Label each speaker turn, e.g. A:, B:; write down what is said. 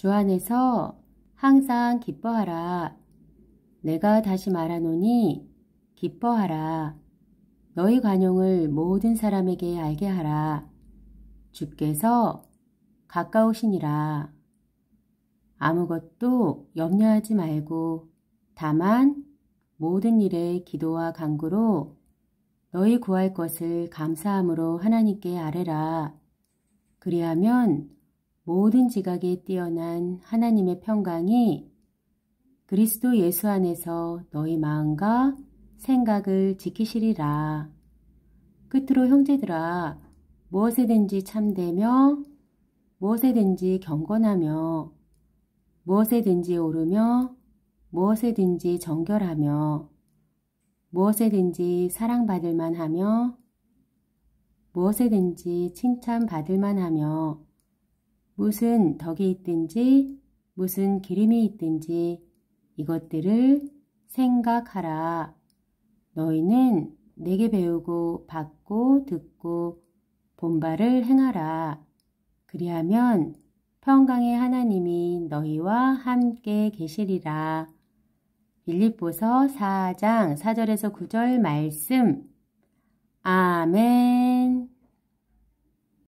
A: 주 안에서 항상 기뻐하라. 내가 다시 말하노니 기뻐하라. 너희 관용을 모든 사람에게 알게 하라. 주께서 가까우시니라. 아무것도 염려하지 말고 다만 모든 일에 기도와 간구로 너희 구할 것을 감사함으로 하나님께 아뢰라. 그리하면 모든 지각에 뛰어난 하나님의 평강이 그리스도 예수 안에서 너희 마음과 생각을 지키시리라. 끝으로 형제들아 무엇에든지 참되며 무엇에든지 경건하며 무엇에든지 오르며 무엇에든지 정결하며 무엇에든지 사랑받을 만하며 무엇에든지 칭찬받을 만하며 무슨 덕이 있든지 무슨 기름이 있든지 이것들을 생각하라. 너희는 내게 배우고 받고 듣고 본발을 행하라. 그리하면 평강의 하나님이 너희와 함께 계시리라. 빌립보서 4장 4절에서 9절 말씀. 아멘.